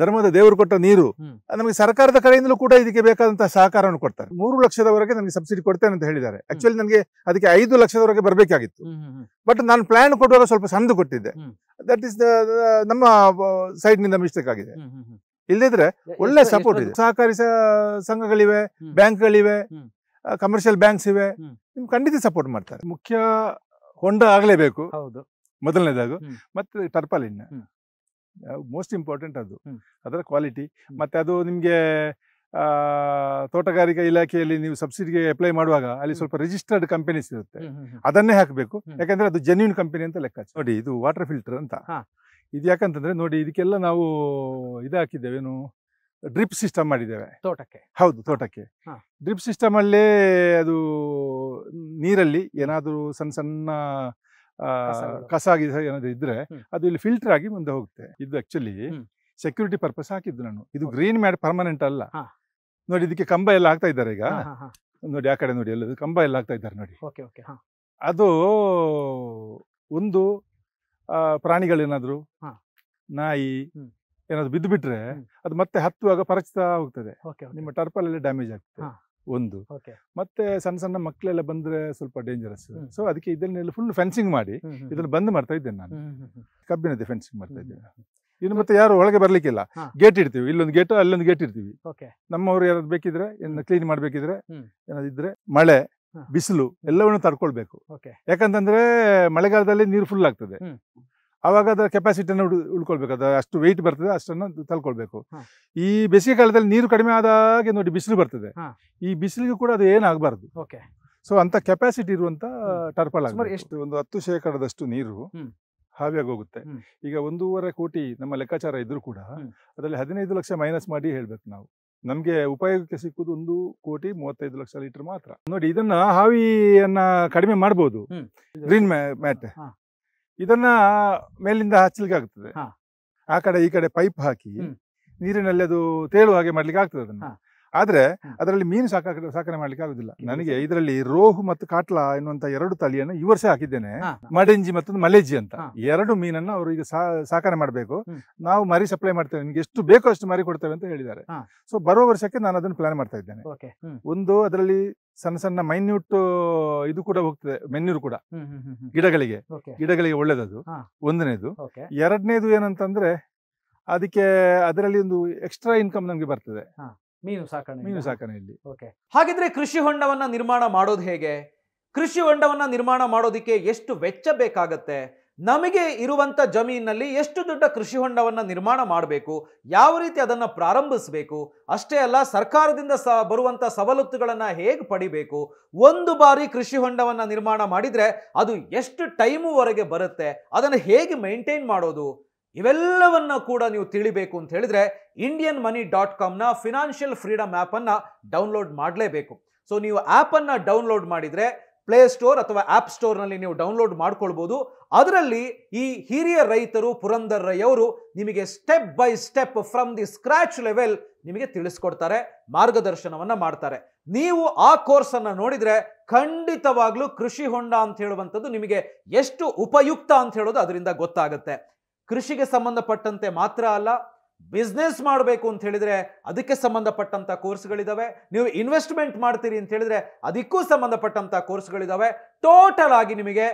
ಧರ್ಮದ ದೇವರು ಕೊಟ್ಟ ನೀರು ನಮಗೆ ಸರ್ಕಾರದ ಕಡೆಯಿಂದಲೂ ಕೂಡ ಇದಕ್ಕೆ ಬೇಕಾದಂತಹ ಸಹಕಾರವನ್ನು ಕೊಡ್ತಾರೆ ಮೂರು ಲಕ್ಷದವರೆಗೆ ನನಗೆ ಸಬ್ಸಿಡಿ ಕೊಡ್ತೇನೆ ಅಂತ ಹೇಳಿದ್ದಾರೆ ಆಕ್ಚುಲಿ ನನಗೆ ಅದಕ್ಕೆ ಐದು ಲಕ್ಷದವರೆಗೆ ಬರಬೇಕಾಗಿತ್ತು ಬಟ್ ನಾನು ಪ್ಲಾನ್ ಕೊಡುವಾಗ ಸ್ವಲ್ಪ ಸಂದು ಕೊಟ್ಟಿದ್ದೆ ದಟ್ ಇಸ್ ನಮ್ಮ ಸೈಡ್ ನಿಂದ ಮಿಸ್ಟೇಕ್ ಆಗಿದೆ ಇಲ್ಲದಿದ್ರೆ ಒಳ್ಳೆ ಸಪೋರ್ಟ್ ಇದೆ ಸಹಕಾರಿ ಸಂಘಗಳಿವೆ ಬ್ಯಾಂಕ್ಗಳಿವೆ ಕಮರ್ಷಿಯಲ್ ಬ್ಯಾಂಕ್ಸ್ ಇವೆ ನಿಮ್ ಖಂಡಿತ ಸಪೋರ್ಟ್ ಮಾಡ್ತಾರೆ ಮುಖ್ಯ ಹೊಂಡ ಆಗಲೇಬೇಕು ಮೊದಲನೇದಾಗು ಮತ್ತೆ ಟರ್ಪಾಲಿನ್ ಮೋಸ್ಟ್ ಇಂಪಾರ್ಟೆಂಟ್ ಅದು ಅದರ ಕ್ವಾಲಿಟಿ ಮತ್ತೆ ಅದು ನಿಮಗೆ ತೋಟಗಾರಿಕಾ ಇಲಾಖೆಯಲ್ಲಿ ನೀವು ಸಬ್ಸಿಡಿಗೆ ಅಪ್ಲೈ ಮಾಡುವಾಗ ಅಲ್ಲಿ ಸ್ವಲ್ಪ ರಿಜಿಸ್ಟರ್ಡ್ ಕಂಪನೀಸ್ ಇರುತ್ತೆ ಅದನ್ನೇ ಹಾಕಬೇಕು ಯಾಕಂದ್ರೆ ಅದು ಜೆನ್ಯೂನ್ ಕಂಪನಿ ಅಂತ ಲೆಕ್ಕ ನೋಡಿ ಇದು ವಾಟರ್ ಫಿಲ್ಟರ್ ಅಂತ ಇದು ಯಾಕಂತಂದ್ರೆ ನೋಡಿ ಇದಕ್ಕೆಲ್ಲ ನಾವು ಇದು ಏನು ಡ್ರಿಪ್ ಸಿಸ್ಟಮ್ ಮಾಡಿದ್ದೇವೆ ತೋಟಕ್ಕೆ ಹೌದು ತೋಟಕ್ಕೆ ಡ್ರಿಪ್ ಸಿಸ್ಟಮ್ ಅಲ್ಲೇ ಅದು ನೀರಲ್ಲಿ ಏನಾದರೂ ಸಣ್ಣ ಸಣ್ಣ ಕಸ ಏನಾದ್ರು ಇದ್ರೆ ಅದು ಇಲ್ಲಿ ಫಿಲ್ಟರ್ ಆಗಿ ಮುಂದೆ ಹೋಗುತ್ತೆ ಇದು ಆಕ್ಚುಲಿ ಸೆಕ್ಯೂರಿಟಿ ಪರ್ಪಸ್ ಹಾಕಿದ್ದು ನಾನು ಇದು ಗ್ರೀನ್ ಮ್ಯಾಟ್ ಪರ್ಮನೆಂಟ್ ಅಲ್ಲ ನೋಡಿ ಇದಕ್ಕೆ ಕಂಬ ಎಲ್ಲ ಆಗ್ತಾ ಇದ್ದಾರೆ ಈಗ ನೋಡಿ ಆ ಕಡೆ ನೋಡಿ ಎಲ್ಲ ಕಂಬ ಎಲ್ಲ ಆಗ್ತಾ ಇದ್ದಾರೆ ನೋಡಿ ಅದು ಒಂದು ಪ್ರಾಣಿಗಳೇನಾದ್ರು ನಾಯಿ ಏನಾದ್ರು ಬಿದ್ದು ಬಿಟ್ರೆ ಅದು ಮತ್ತೆ ಹತ್ತುವಾಗ ಪರಚಿತ ಹೋಗ್ತದೆ ನಿಮ್ಮ ಟರ್ಪಲ್ ಎಲ್ಲ ಡ್ಯಾಮೇಜ್ ಆಗ್ತದೆ ಒಂದು ಮತ್ತೆ ಸಣ್ಣ ಸಣ್ಣ ಮಕ್ಕಳೆಲ್ಲ ಬಂದ್ರೆ ಸ್ವಲ್ಪ ಡೇಂಜರಸ್ ಸೊ ಅದಕ್ಕೆ ಇದನ್ನೆಲ್ಲ ಫುಲ್ ಫೆನ್ಸಿಂಗ್ ಮಾಡಿ ಇದನ್ನ ಬಂದ್ ಮಾಡ್ತಾ ಇದ್ದೇನೆ ನಾನು ಕಬ್ಬಿನದೇ ಫೆನ್ಸಿಂಗ್ ಮಾಡ್ತಾ ಇದ್ದೇನೆ ಇನ್ನು ಮತ್ತೆ ಯಾರು ಒಳಗೆ ಬರ್ಲಿಕ್ಕಿಲ್ಲ ಗೇಟ್ ಇಡ್ತೀವಿ ಇಲ್ಲೊಂದು ಗೇಟ್ ಅಲ್ಲೊಂದು ಗೇಟ್ ಇಡ್ತೀವಿ ನಮ್ಮವ್ರು ಯಾರು ಬೇಕಿದ್ರೆ ಕ್ಲೀನ್ ಮಾಡ್ಬೇಕಿದ್ರೆ ಏನಾದಿದ್ರೆ ಮಳೆ ಬಿಸಿಲು ಎಲ್ಲವನ್ನು ತಡ್ಕೊಳ್ಬೇಕು ಯಾಕಂತಂದ್ರೆ ಮಳೆಗಾಲದಲ್ಲಿ ನೀರು ಫುಲ್ ಆಗ್ತದೆ ಅವಾಗ ಅದರ ಕೆಪಾಸಿಟಿಯನ್ನು ಉಳ್ಕೊಳ್ಬೇಕು ಅದ ಅಷ್ಟು ವೆಯ್ಟ್ ಬರ್ತದೆ ಅಷ್ಟನ್ನು ತಲ್ಕೊಳ್ಬೇಕು ಈ ಬೇಸಿಗೆ ಕಾಲದಲ್ಲಿ ನೀರು ಕಡಿಮೆ ಆದಾಗೆ ನೋಡಿ ಬಿಸಿಲು ಬರ್ತದೆ ಈ ಬಿಸಿಲಿಗೂ ಕೂಡ ಅದು ಏನಾಗಬಾರ್ದು ಸೊ ಅಂತ ಕೆಪಾಸಿಟಿ ಇರುವಂತ ಟರ್ಪಲ್ ಎಷ್ಟು ಒಂದು ಹತ್ತು ಶೇಕಡದಷ್ಟು ನೀರು ಹಾವಿಯಾಗಿ ಹೋಗುತ್ತೆ ಈಗ ಒಂದೂವರೆ ಕೋಟಿ ನಮ್ಮ ಲೆಕ್ಕಾಚಾರ ಇದ್ರೂ ಕೂಡ ಅದರಲ್ಲಿ ಹದಿನೈದು ಲಕ್ಷ ಮೈನಸ್ ಮಾಡಿ ಹೇಳ್ಬೇಕು ನಾವು ನಮಗೆ ಉಪಯೋಗಕ್ಕೆ ಸಿಕ್ಕುದು ಒಂದು ಕೋಟಿ ಮೂವತ್ತೈದು ಲಕ್ಷ ಲೀಟರ್ ಮಾತ್ರ ನೋಡಿ ಇದನ್ನ ಹಾವಿಯನ್ನ ಕಡಿಮೆ ಮಾಡಬಹುದು ಗ್ರೀನ್ ಮ್ಯಾಟ್ ಇದನ್ನ ಮೇಲಿಂದ ಹಚ್ಚಲಿಕ್ಕೆ ಆಗ್ತದೆ ಆ ಕಡೆ ಈ ಕಡೆ ಪೈಪ್ ಹಾಕಿ ನೀರಿನಲ್ಲಿ ಅದು ತೇಳು ಹಾಗೆ ಮಾಡ್ಲಿಕ್ಕೆ ಆಗ್ತದೆ ಅದನ್ನ ಆದ್ರೆ ಅದರಲ್ಲಿ ಮೀನು ಸಾಕ ಸಾಕಣೆ ಮಾಡ್ಲಿಕ್ಕೆ ಆಗುದಿಲ್ಲ ನನಗೆ ಇದರಲ್ಲಿ ರೋಹು ಮತ್ತು ಕಾಟ್ಲಾ ಎನ್ನುವಂತ ಎರಡು ತಳಿಯನ್ನು ಈ ವರ್ಷ ಹಾಕಿದ್ದೇನೆ ಮಡೆಂಜಿ ಮತ್ತೊಂದು ಮಲೇಜಿ ಅಂತ ಎರಡು ಮೀನನ್ನು ಅವರು ಈಗ ಸಾಕಣೆ ಮಾಡಬೇಕು ನಾವು ಮರಿ ಸಪ್ಲೈ ಮಾಡ್ತೇವೆ ನಿಮ್ಗೆ ಎಷ್ಟು ಬೇಕೋ ಅಷ್ಟು ಮರಿ ಕೊಡ್ತೇವೆ ಅಂತ ಹೇಳಿದ್ದಾರೆ ಸೊ ಬರುವ ವರ್ಷಕ್ಕೆ ನಾನು ಅದನ್ನು ಪ್ಲಾನ್ ಮಾಡ್ತಾ ಇದ್ದೇನೆ ಒಂದು ಅದರಲ್ಲಿ ಸಣ್ಣ ಸಣ್ಣ ಮೈನ್ಯೂಟ್ ಇದು ಕೂಡ ಹೋಗ್ತದೆ ಮೆನ್ಯೂರ್ ಕೂಡ ಗಿಡಗಳಿಗೆ ಗಿಡಗಳಿಗೆ ಒಳ್ಳೇದದು ಒಂದನೇದು ಎರಡನೇದು ಏನಂತಂದ್ರೆ ಅದಕ್ಕೆ ಅದರಲ್ಲಿ ಒಂದು ಎಕ್ಸ್ಟ್ರಾ ಇನ್ಕಮ್ ನಮಗೆ ಬರ್ತದೆ ಮೀನು ಸಾಕಣೆ ಮೀನು ಸಾಕಣೆಯಲ್ಲಿ ಹಾಗಿದ್ರೆ ಕೃಷಿ ಹೊಂಡವನ್ನ ನಿರ್ಮಾಣ ಮಾಡೋದು ಹೇಗೆ ಕೃಷಿ ಹೊಂಡವನ್ನ ನಿರ್ಮಾಣ ಮಾಡೋದಕ್ಕೆ ಎಷ್ಟು ವೆಚ್ಚ ಬೇಕಾಗತ್ತೆ ನಮಗೆ ಇರುವಂಥ ಜಮೀನಿನಲ್ಲಿ ಎಷ್ಟು ದೊಡ್ಡ ಕೃಷಿ ಹೊಂಡವನ್ನು ನಿರ್ಮಾಣ ಮಾಡಬೇಕು ಯಾವ ರೀತಿ ಅದನ್ನು ಪ್ರಾರಂಭಿಸಬೇಕು ಅಷ್ಟೇ ಅಲ್ಲ ಸರ್ಕಾರದಿಂದ ಸ ಬರುವಂಥ ಸವಲತ್ತುಗಳನ್ನು ಹೇಗೆ ಪಡಿಬೇಕು ಒಂದು ಬಾರಿ ಕೃಷಿ ಹೊಂಡವನ್ನು ನಿರ್ಮಾಣ ಮಾಡಿದರೆ ಅದು ಎಷ್ಟು ಟೈಮುವರೆಗೆ ಬರುತ್ತೆ ಅದನ್ನು ಹೇಗೆ ಮೇಂಟೈನ್ ಮಾಡೋದು ಇವೆಲ್ಲವನ್ನು ಕೂಡ ನೀವು ತಿಳಿಬೇಕು ಅಂತ ಹೇಳಿದರೆ ಇಂಡಿಯನ್ ಮನಿ ಡಾಟ್ ಕಾಮ್ನ ಫಿನಾನ್ಷಿಯಲ್ ಫ್ರೀಡಮ್ ಆ್ಯಪನ್ನು ಡೌನ್ಲೋಡ್ ಮಾಡಲೇಬೇಕು ಸೊ ನೀವು ಆ್ಯಪನ್ನು ಡೌನ್ಲೋಡ್ ಮಾಡಿದರೆ ಪ್ಲೇ ಸ್ಟೋರ್ ಅಥವಾ ಆ್ಯಪ್ ಸ್ಟೋರ್ನಲ್ಲಿ ನೀವು ಡೌನ್ಲೋಡ್ ಮಾಡ್ಕೊಳ್ಬೋದು ಅದರಲ್ಲಿ ಈ ಹಿರಿಯ ರೈತರು ಪುರಂದರ್ ರೈ ಅವರು ನಿಮಗೆ step by step from the scratch level ನಿಮಗೆ ತಿಳಿಸ್ಕೊಡ್ತಾರೆ ಮಾರ್ಗದರ್ಶನವನ್ನು ಮಾಡ್ತಾರೆ ನೀವು ಆ ಕೋರ್ಸನ್ನು ನೋಡಿದರೆ ಖಂಡಿತವಾಗ್ಲೂ ಕೃಷಿ ಹೊಂಡ ಅಂತ ಹೇಳುವಂಥದ್ದು ನಿಮಗೆ ಎಷ್ಟು ಉಪಯುಕ್ತ ಅಂತ ಹೇಳೋದು ಅದರಿಂದ ಗೊತ್ತಾಗುತ್ತೆ ಕೃಷಿಗೆ ಸಂಬಂಧಪಟ್ಟಂತೆ ಮಾತ್ರ ಅಲ್ಲ ಬಿಸ್ನೆಸ್ ಮಾಡಬೇಕು ಅಂತ ಹೇಳಿದ್ರೆ ಅದಕ್ಕೆ ಸಂಬಂಧಪಟ್ಟಂಥ ಕೋರ್ಸ್ಗಳಿದಾವೆ ನೀವು ಇನ್ವೆಸ್ಟ್ಮೆಂಟ್ ಮಾಡ್ತೀರಿ ಅಂತ ಹೇಳಿದ್ರೆ ಅದಕ್ಕೂ ಸಂಬಂಧಪಟ್ಟಂಥ ಕೋರ್ಸ್ಗಳಿದ್ದಾವೆ ಟೋಟಲ್ ಆಗಿ ನಿಮಗೆ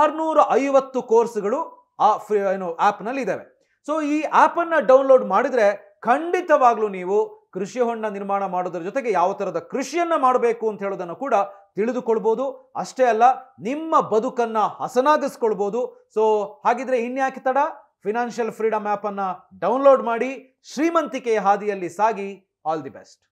ಆರ್ನೂರ ಐವತ್ತು ಕೋರ್ಸ್ಗಳು ಆ ಏನು ಆ್ಯಪ್ನಲ್ಲಿ ಇದಾವೆ ಸೊ ಈ ಆ್ಯಪನ್ನು ಡೌನ್ಲೋಡ್ ಮಾಡಿದರೆ ಖಂಡಿತವಾಗ್ಲೂ ನೀವು ಕೃಷಿ ಹೊಂಡ ನಿರ್ಮಾಣ ಮಾಡೋದ್ರ ಜೊತೆಗೆ ಯಾವ ಥರದ ಕೃಷಿಯನ್ನು ಮಾಡಬೇಕು ಅಂತ ಹೇಳೋದನ್ನು ಕೂಡ ತಿಳಿದುಕೊಳ್ಬೋದು ಅಷ್ಟೇ ಅಲ್ಲ ನಿಮ್ಮ ಬದುಕನ್ನು ಹಸನಾಗಿಸ್ಕೊಳ್ಬೋದು ಸೊ ಹಾಗಿದ್ರೆ ಇನ್ಯಾಕೆ ತಡ ಫಿನಾನ್ಷಿಯಲ್ ಫ್ರೀಡಮ್ ಆ್ಯಪನ್ನು ಡೌನ್ಲೋಡ್ ಮಾಡಿ ಶ್ರೀಮಂತಿಕೆಯ ಹಾದಿಯಲ್ಲಿ ಸಾಗಿ ಆಲ್ ದಿ ಬೆಸ್ಟ್